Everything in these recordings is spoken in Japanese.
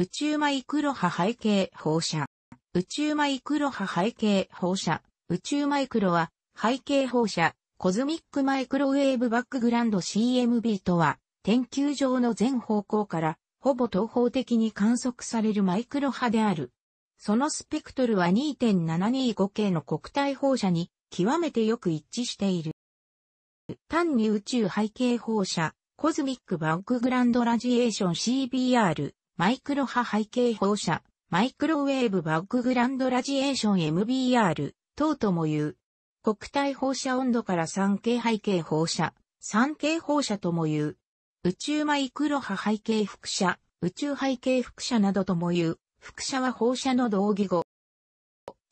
宇宙マイクロ波背景放射。宇宙マイクロ波背景放射。宇宙マイクロは背景放射、コズミックマイクロウェーブバックグランド CMB とは、天球上の全方向からほぼ東方的に観測されるマイクロ波である。そのスペクトルは2 7 2 5系の国体放射に極めてよく一致している。単に宇宙背景放射、コズミックバックグランドラジエーション CBR マイクロ波背景放射、マイクロウェーブバックグランドラジエーション MBR、等とも言う。国体放射温度から 3K 背景放射、3K 放射とも言う。宇宙マイクロ波背景輻射、宇宙背景輻射などとも言う。輻射は放射の同義語。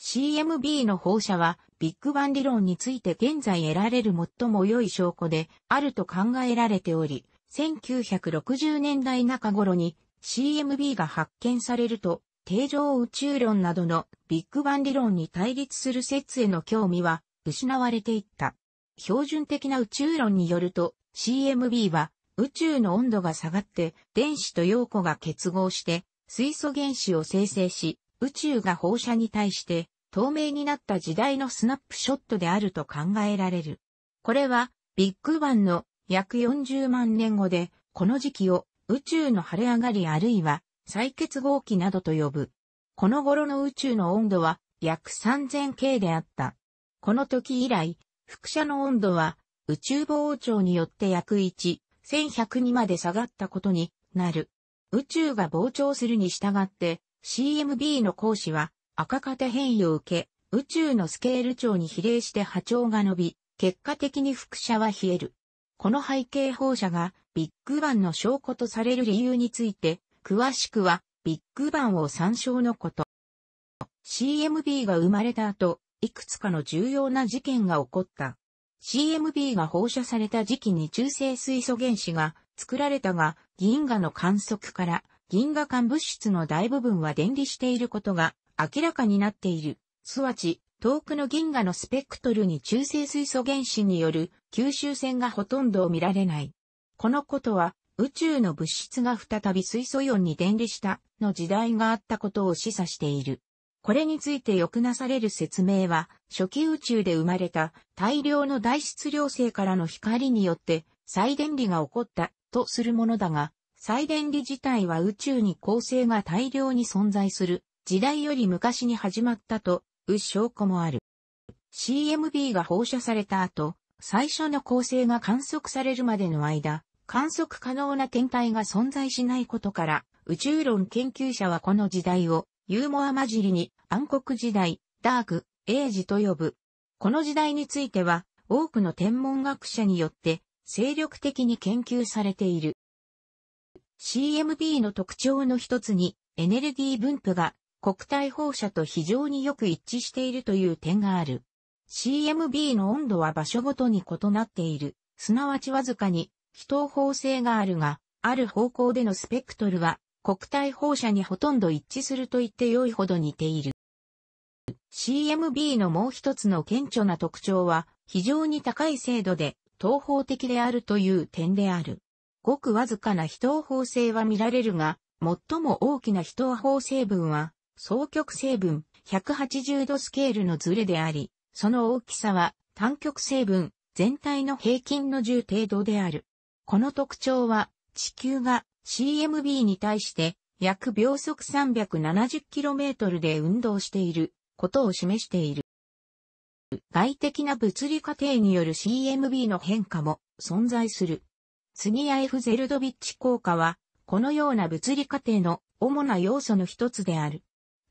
CMB の放射は、ビッグバン理論について現在得られる最も良い証拠であると考えられており、1960年代中頃に CMB が発見されると、定常宇宙論などのビッグバン理論に対立する説への興味は失われていった。標準的な宇宙論によると CMB は宇宙の温度が下がって電子と陽子が結合して水素原子を生成し宇宙が放射に対して透明になった時代のスナップショットであると考えられる。これはビッグバンの約40万年後でこの時期を宇宙の晴れ上がりあるいは再結合期などと呼ぶ。この頃の宇宙の温度は約 3000K であった。この時以来、輻射の温度は宇宙膨張によって約1、1100にまで下がったことになる。宇宙が膨張するに従って CMB の光子は赤型変異を受け、宇宙のスケール長に比例して波長が伸び、結果的に輻射は冷える。この背景放射がビッグバンの証拠とされる理由について、詳しくはビッグバンを参照のこと。CMB が生まれた後、いくつかの重要な事件が起こった。CMB が放射された時期に中性水素原子が作られたが、銀河の観測から銀河間物質の大部分は電離していることが明らかになっている。すわち、遠くの銀河のスペクトルに中性水素原子による吸収線がほとんど見られない。このことは宇宙の物質が再び水素イオンに電離したの時代があったことを示唆している。これについてくなされる説明は、初期宇宙で生まれた大量の大質量性からの光によって再電離が起こったとするものだが、再電離自体は宇宙に構成が大量に存在する時代より昔に始まったとう証拠もある。CMB が放射された後、最初の構成が観測されるまでの間、観測可能な天体が存在しないことから、宇宙論研究者はこの時代を、ユーモア混じりに暗黒時代、ダーク、エイジと呼ぶ。この時代については、多くの天文学者によって、精力的に研究されている。CMB の特徴の一つに、エネルギー分布が国体放射と非常によく一致しているという点がある。CMB の温度は場所ごとに異なっている、すなわちわずかに非等方性があるが、ある方向でのスペクトルは国体放射にほとんど一致すると言って良いほど似ている。CMB のもう一つの顕著な特徴は、非常に高い精度で、東方的であるという点である。ごくわずかな非等方性は見られるが、最も大きな非等方成分は、双極成分180度スケールのズレであり、その大きさは単極成分全体の平均の10程度である。この特徴は地球が CMB に対して約秒速 370km で運動していることを示している。外的な物理過程による CMB の変化も存在する。次や F ゼルドビッチ効果は、このような物理過程の主な要素の一つである。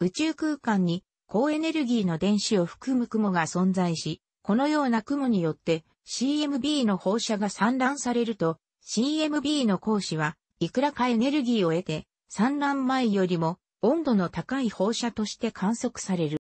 宇宙空間に高エネルギーの電子を含む雲が存在し、このような雲によって CMB の放射が散乱されると、CMB の光子はいくらかエネルギーを得て、散乱前よりも温度の高い放射として観測される。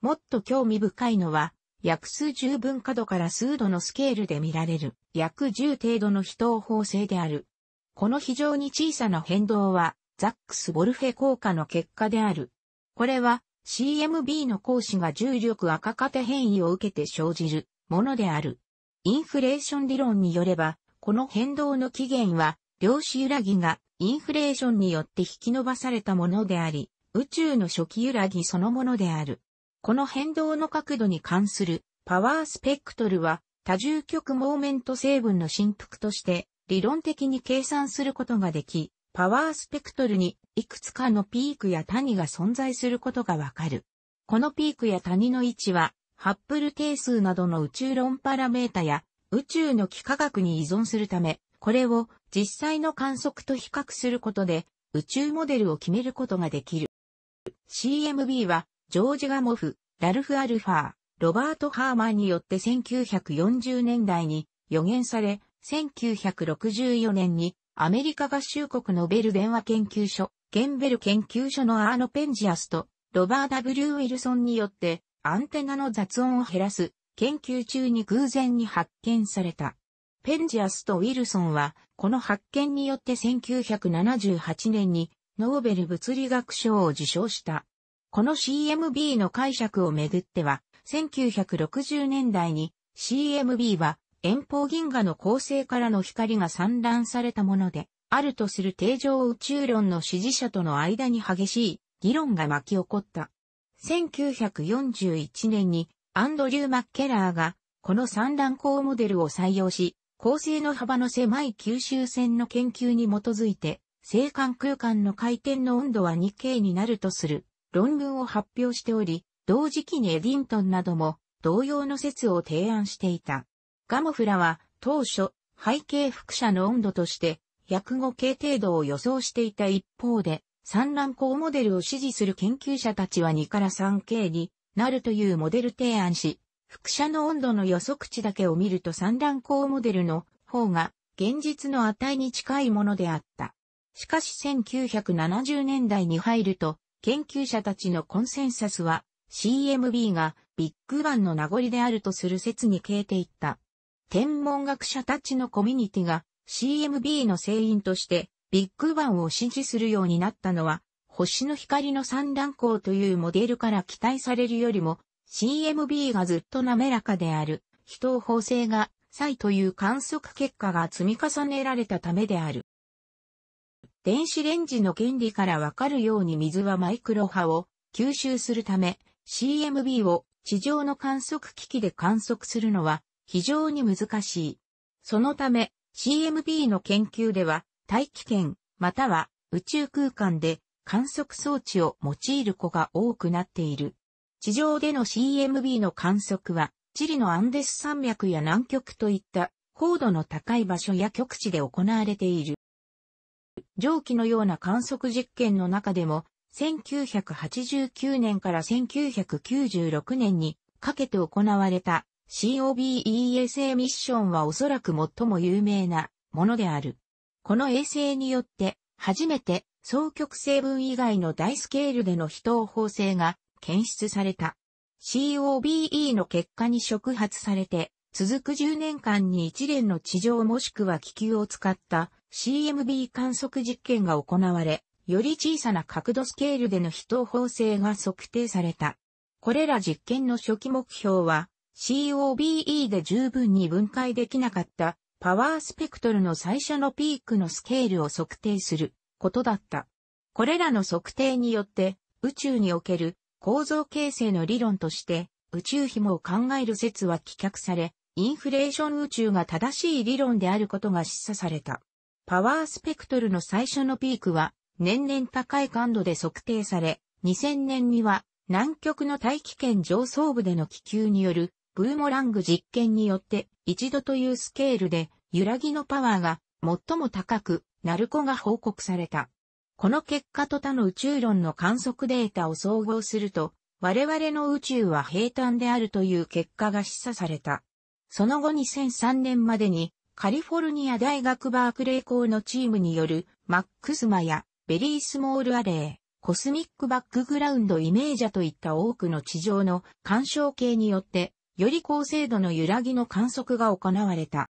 もっと興味深いのは、約数十分角度から数度のスケールで見られる、約10程度の非等方性である。この非常に小さな変動は、ザックス・ボルフェ効果の結果である。これは CMB の講師が重力赤型変異を受けて生じるものである。インフレーション理論によれば、この変動の起源は、量子揺らぎがインフレーションによって引き伸ばされたものであり、宇宙の初期揺らぎそのものである。この変動の角度に関するパワースペクトルは多重極モーメント成分の振幅として理論的に計算することができ、パワースペクトルにいくつかのピークや谷が存在することがわかる。このピークや谷の位置は、ハッブル定数などの宇宙論パラメータや宇宙の幾何学に依存するため、これを実際の観測と比較することで宇宙モデルを決めることができる。CMB はジョージ・ガモフ、ラルフ・アルファー、ロバート・ハーマンによって1940年代に予言され、1964年にアメリカ合衆国のベル電話研究所、ケンベル研究所のアーノ・ペンジアスと、ロバー・ W・ ウィルソンによって、アンテナの雑音を減らす、研究中に偶然に発見された。ペンジアスとウィルソンは、この発見によって1978年に、ノーベル物理学賞を受賞した。この CMB の解釈をめぐっては、1960年代に CMB は遠方銀河の恒星からの光が散乱されたもので、あるとする定常宇宙論の支持者との間に激しい議論が巻き起こった。1941年にアンドリュー・マッケラーがこの散乱光モデルを採用し、構成の幅の狭い吸収線の研究に基づいて、星間空間の回転の温度は 2K になるとする論文を発表しており、同時期にエディントンなども同様の説を提案していた。ガモフラは当初背景副写の温度として約 5K 程度を予想していた一方で産卵高モデルを支持する研究者たちは2から 3K になるというモデル提案し、副写の温度の予測値だけを見ると産卵高モデルの方が現実の値に近いものであった。しかし1970年代に入ると、研究者たちのコンセンサスは CMB がビッグバンの名残であるとする説に消えていった。天文学者たちのコミュニティが CMB の聖員としてビッグバンを支持するようになったのは、星の光の散乱光というモデルから期待されるよりも、CMB がずっと滑らかである、非等方性が、差という観測結果が積み重ねられたためである。電子レンジの原理からわかるように水はマイクロ波を吸収するため、CMB を地上の観測機器で観測するのは非常に難しい。そのため、CMB の研究では、大気圏、または宇宙空間で観測装置を用いる子が多くなっている。地上での CMB の観測は、チリのアンデス山脈や南極といった高度の高い場所や極地で行われている。蒸気のような観測実験の中でも、1989年から1996年にかけて行われた COBE 衛星ミッションはおそらく最も有名なものである。この衛星によって、初めて双極成分以外の大スケールでの非等方性が検出された。COBE の結果に触発されて、続く10年間に一連の地上もしくは気球を使った CMB 観測実験が行われ、より小さな角度スケールでの非等方性が測定された。これら実験の初期目標は、COBE で十分に分解できなかったパワースペクトルの最初のピークのスケールを測定することだった。これらの測定によって宇宙における構造形成の理論として宇宙紐を考える説は棄却され、インフレーション宇宙が正しい理論であることが示唆された。パワースペクトルの最初のピークは年々高い感度で測定され、2000年には南極の大気圏上層部での気球によるブーモラング実験によって一度というスケールで揺らぎのパワーが最も高くナルコが報告された。この結果と他の宇宙論の観測データを総合すると、我々の宇宙は平坦であるという結果が示唆された。その後2003年までにカリフォルニア大学バークレー校のチームによるマックスマやベリースモールアレー、コスミックバックグラウンドイメージャといった多くの地上の干渉系によってより高精度の揺らぎの観測が行われた。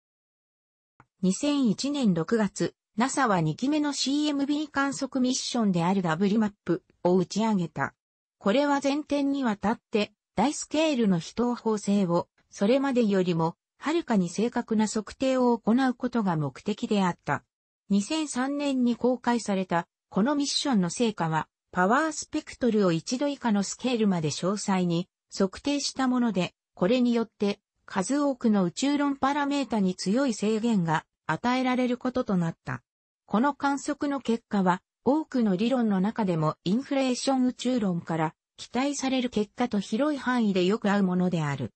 2001年6月、NASA は2期目の CMB 観測ミッションである W マップを打ち上げた。これは前天にわたって大スケールの非等方性をそれまでよりもはるかに正確な測定を行うことが目的であった。2003年に公開されたこのミッションの成果はパワースペクトルを1度以下のスケールまで詳細に測定したものでこれによって、数多くの宇宙論パラメータに強い制限が与えられることとなった。この観測の結果は、多くの理論の中でもインフレーション宇宙論から期待される結果と広い範囲でよく合うものである。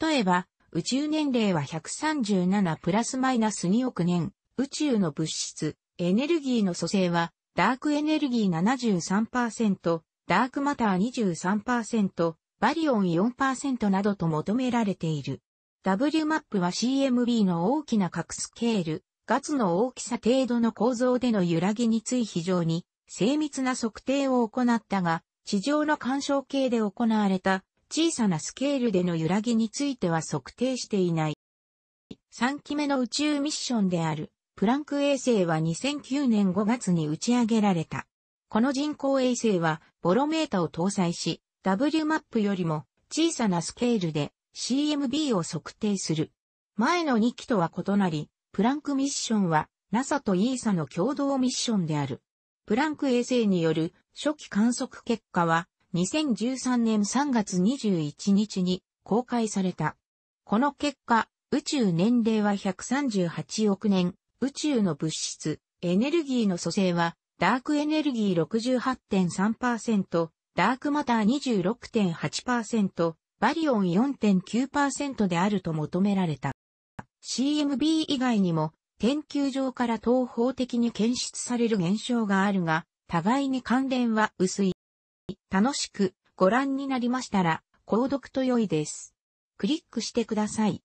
例えば、宇宙年齢は137プラスマイナス2億年、宇宙の物質、エネルギーの組成は、ダークエネルギー73%、ダークマター23%、バリオン4%などと求められている。W マップは CMB の大きな角スケール、ガツの大きさ程度の構造での揺らぎについ非常に精密な測定を行ったが、地上の干渉計で行われた小さなスケールでの揺らぎについては測定していない。3期目の宇宙ミッションであるプランク衛星は2009年5月に打ち上げられた。この人工衛星はボロメータを搭載し、W マップよりも小さなスケールで CMB を測定する。前の2機とは異なり、プランクミッションは NASA と ESA の共同ミッションである。プランク衛星による初期観測結果は2013年3月21日に公開された。この結果、宇宙年齢は138億年、宇宙の物質、エネルギーの組成は、ダークエネルギー68.3%、ダークマター26.8%、バリオン4.9%であると求められた。CMB 以外にも、研究上から東方的に検出される現象があるが、互いに関連は薄い。楽しくご覧になりましたら、購読と良いです。クリックしてください。